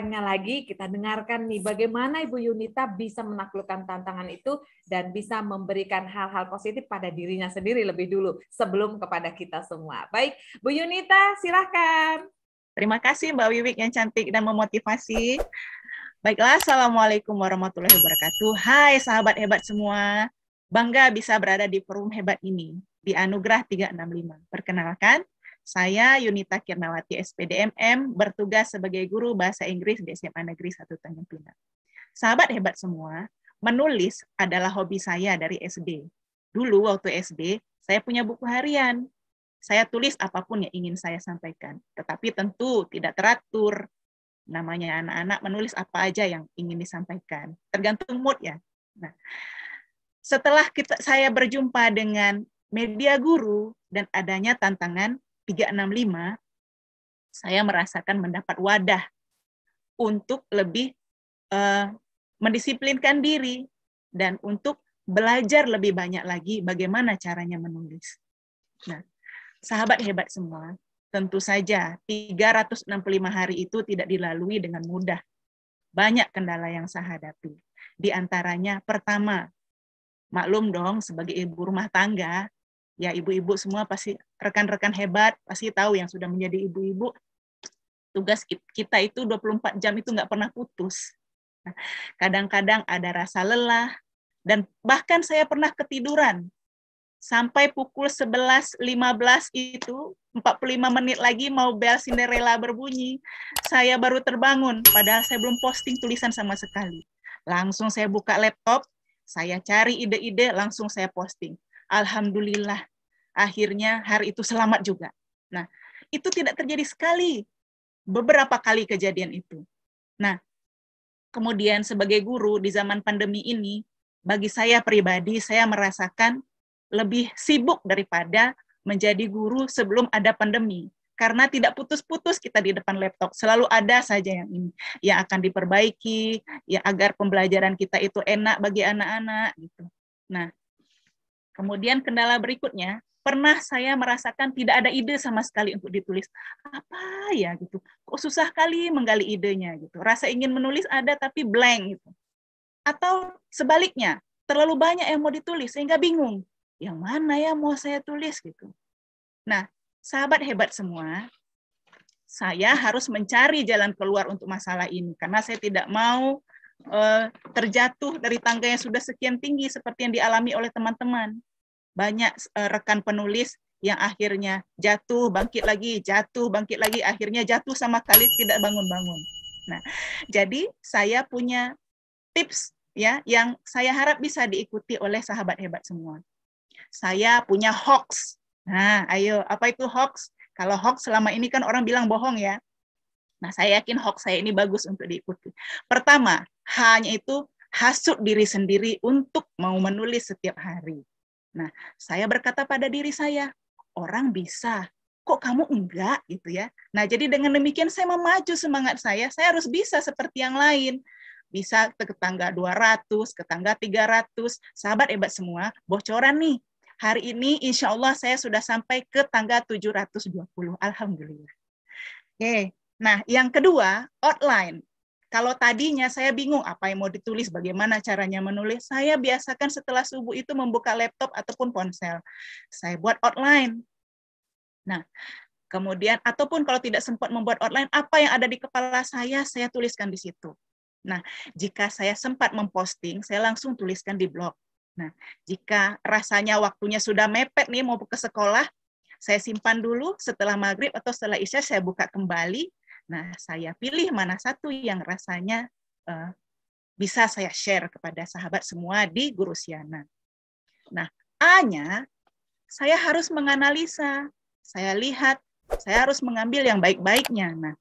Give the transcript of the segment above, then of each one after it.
kerennya lagi kita dengarkan nih bagaimana Ibu Yunita bisa menaklukkan tantangan itu dan bisa memberikan hal-hal positif pada dirinya sendiri lebih dulu sebelum kepada kita semua. Baik, Bu Yunita silahkan. Terima kasih Mbak Wiwik yang cantik dan memotivasi. Baiklah, Assalamualaikum warahmatullahi wabarakatuh. Hai sahabat hebat semua, bangga bisa berada di forum hebat ini, di Anugerah 365. Perkenalkan, saya Yunita Kirnawati SPDMM bertugas sebagai guru bahasa Inggris di SMA Negeri 1 Tanjung Pinang. Sahabat hebat semua, menulis adalah hobi saya dari SD. Dulu waktu SD, saya punya buku harian. Saya tulis apapun yang ingin saya sampaikan, tetapi tentu tidak teratur. Namanya anak-anak menulis apa aja yang ingin disampaikan, tergantung mood ya. Nah, setelah kita, saya berjumpa dengan media guru dan adanya tantangan 365, saya merasakan mendapat wadah untuk lebih uh, mendisiplinkan diri dan untuk belajar lebih banyak lagi bagaimana caranya menulis. Nah, sahabat hebat semua, tentu saja 365 hari itu tidak dilalui dengan mudah. Banyak kendala yang saya hadapi. Di antaranya pertama, maklum dong sebagai ibu rumah tangga, ya ibu-ibu semua pasti rekan-rekan hebat pasti tahu yang sudah menjadi ibu-ibu tugas kita itu 24 jam itu nggak pernah putus. Nah, kadang-kadang ada rasa lelah dan bahkan saya pernah ketiduran sampai pukul 11.15 itu 45 menit lagi mau bel Cinderella berbunyi saya baru terbangun padahal saya belum posting tulisan sama sekali langsung saya buka laptop saya cari ide-ide langsung saya posting Alhamdulillah akhirnya hari itu selamat juga. Nah, itu tidak terjadi sekali. Beberapa kali kejadian itu. Nah, kemudian sebagai guru di zaman pandemi ini, bagi saya pribadi, saya merasakan lebih sibuk daripada menjadi guru sebelum ada pandemi. Karena tidak putus-putus kita di depan laptop, selalu ada saja yang ini, yang akan diperbaiki, ya agar pembelajaran kita itu enak bagi anak-anak gitu. Nah, Kemudian kendala berikutnya, pernah saya merasakan tidak ada ide sama sekali untuk ditulis. Apa ya gitu. Kok susah kali menggali idenya gitu. Rasa ingin menulis ada tapi blank gitu. Atau sebaliknya, terlalu banyak yang mau ditulis sehingga bingung. Yang mana ya mau saya tulis gitu. Nah, sahabat hebat semua, saya harus mencari jalan keluar untuk masalah ini karena saya tidak mau eh, terjatuh dari tangga yang sudah sekian tinggi seperti yang dialami oleh teman-teman banyak uh, rekan penulis yang akhirnya jatuh, bangkit lagi, jatuh, bangkit lagi, akhirnya jatuh sama kali tidak bangun-bangun. Nah, jadi saya punya tips ya yang saya harap bisa diikuti oleh sahabat hebat semua. Saya punya hoax. Nah, ayo, apa itu hoax? Kalau hoax selama ini kan orang bilang bohong ya. Nah, saya yakin hoax saya ini bagus untuk diikuti. Pertama, hanya itu hasut diri sendiri untuk mau menulis setiap hari. Nah, saya berkata pada diri saya, orang bisa, kok kamu enggak gitu ya. Nah, jadi dengan demikian saya memacu semangat saya, saya harus bisa seperti yang lain. Bisa ke tangga 200, ke tangga 300, sahabat hebat semua, bocoran nih. Hari ini insya Allah saya sudah sampai ke tangga 720, Alhamdulillah. Oke, nah yang kedua, outline. Kalau tadinya saya bingung apa yang mau ditulis, bagaimana caranya menulis, saya biasakan setelah subuh itu membuka laptop ataupun ponsel. Saya buat outline. Nah, kemudian ataupun kalau tidak sempat membuat outline, apa yang ada di kepala saya, saya tuliskan di situ. Nah, jika saya sempat memposting, saya langsung tuliskan di blog. Nah, jika rasanya waktunya sudah mepet nih mau ke sekolah, saya simpan dulu setelah maghrib atau setelah isya saya buka kembali Nah, saya pilih mana satu yang rasanya uh, bisa saya share kepada sahabat semua di Guru Siana. Nah, A-nya saya harus menganalisa, saya lihat, saya harus mengambil yang baik-baiknya. Nah,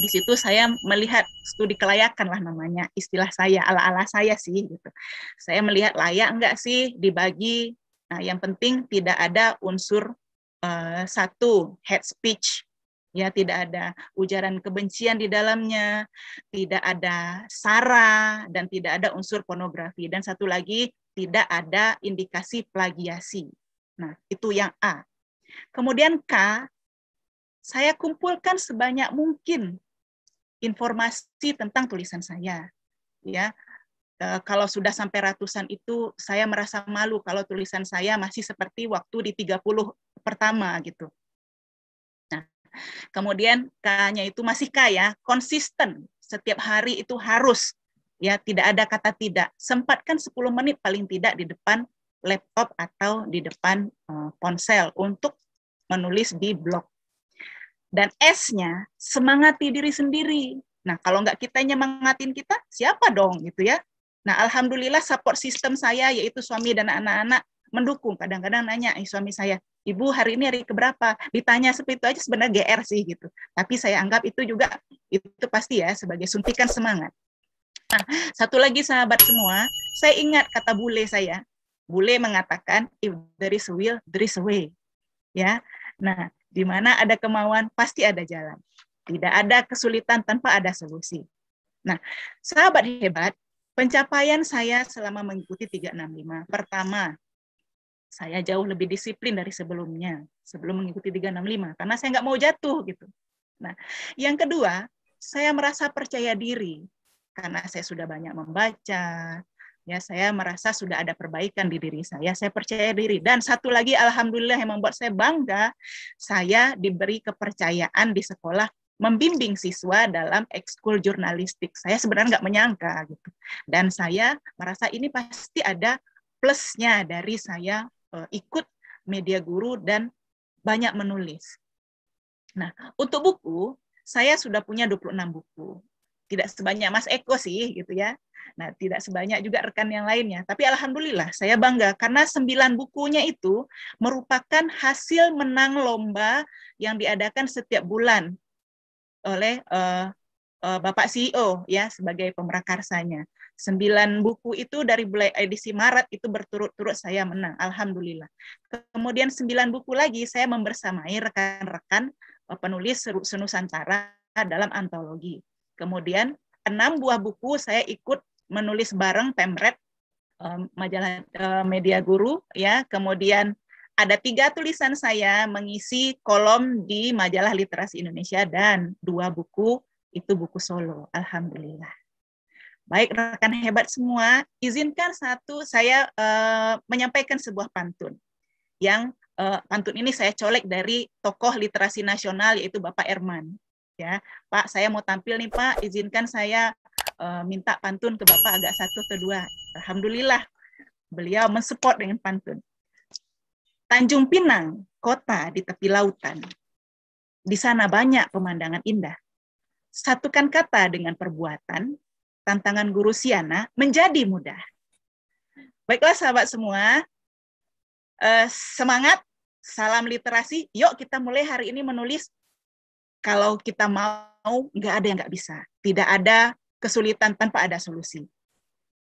di situ saya melihat studi kelayakan lah namanya, istilah saya, ala-ala saya sih gitu. Saya melihat layak enggak sih dibagi. Nah, yang penting tidak ada unsur uh, satu head speech ya tidak ada ujaran kebencian di dalamnya, tidak ada sara dan tidak ada unsur pornografi dan satu lagi tidak ada indikasi plagiasi. Nah, itu yang A. Kemudian K, saya kumpulkan sebanyak mungkin informasi tentang tulisan saya. Ya, e, kalau sudah sampai ratusan itu saya merasa malu kalau tulisan saya masih seperti waktu di 30 pertama gitu. Kemudian K-nya itu masih kaya, konsisten. Setiap hari itu harus ya tidak ada kata tidak. Sempatkan 10 menit paling tidak di depan laptop atau di depan eh, ponsel untuk menulis di blog. Dan S-nya semangati diri sendiri. Nah, kalau enggak kita nyemangatin kita, siapa dong gitu ya? Nah, alhamdulillah support sistem saya yaitu suami dan anak-anak mendukung. Kadang-kadang nanya, eh, suami saya, Ibu hari ini hari keberapa? Ditanya seperti itu aja sebenarnya GR sih gitu. Tapi saya anggap itu juga itu pasti ya sebagai suntikan semangat. Nah, satu lagi sahabat semua, saya ingat kata bule saya. Bule mengatakan, if there is a will, there is a way. Ya, nah di mana ada kemauan pasti ada jalan. Tidak ada kesulitan tanpa ada solusi. Nah, sahabat hebat, pencapaian saya selama mengikuti 365. Pertama, saya jauh lebih disiplin dari sebelumnya, sebelum mengikuti 365, karena saya nggak mau jatuh gitu. Nah, yang kedua, saya merasa percaya diri karena saya sudah banyak membaca, ya saya merasa sudah ada perbaikan di diri saya, saya percaya diri. Dan satu lagi, alhamdulillah yang membuat saya bangga, saya diberi kepercayaan di sekolah membimbing siswa dalam ekskul jurnalistik. Saya sebenarnya nggak menyangka gitu. Dan saya merasa ini pasti ada plusnya dari saya Eh, ikut media guru dan banyak menulis. Nah, untuk buku, saya sudah punya 26 buku. Tidak sebanyak Mas Eko sih, gitu ya. Nah, tidak sebanyak juga rekan yang lainnya. Tapi alhamdulillah, saya bangga karena sembilan bukunya itu merupakan hasil menang lomba yang diadakan setiap bulan oleh uh, uh, Bapak CEO ya sebagai pemrakarsanya. Sembilan buku itu dari mulai edisi Maret itu berturut-turut saya menang, alhamdulillah. Kemudian sembilan buku lagi saya membersamai rekan-rekan eh, penulis senusantara dalam antologi. Kemudian enam buah buku saya ikut menulis bareng Pemret majalah eh, media guru ya kemudian ada tiga tulisan saya mengisi kolom di majalah literasi Indonesia dan dua buku itu buku solo alhamdulillah Baik rekan hebat semua, izinkan satu saya uh, menyampaikan sebuah pantun yang uh, pantun ini saya colek dari tokoh literasi nasional yaitu Bapak Erman. Ya, Pak, saya mau tampil nih Pak, izinkan saya uh, minta pantun ke Bapak agak satu atau dua. Alhamdulillah, beliau mensupport dengan pantun. Tanjung Pinang, kota di tepi lautan. Di sana banyak pemandangan indah. Satukan kata dengan perbuatan, tantangan guru Siana menjadi mudah. Baiklah sahabat semua, eh, semangat, salam literasi, yuk kita mulai hari ini menulis. Kalau kita mau, nggak ada yang nggak bisa. Tidak ada kesulitan tanpa ada solusi.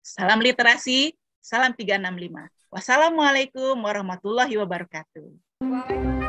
Salam literasi, salam 365. Wassalamualaikum warahmatullahi wabarakatuh. Waalaikumsalam.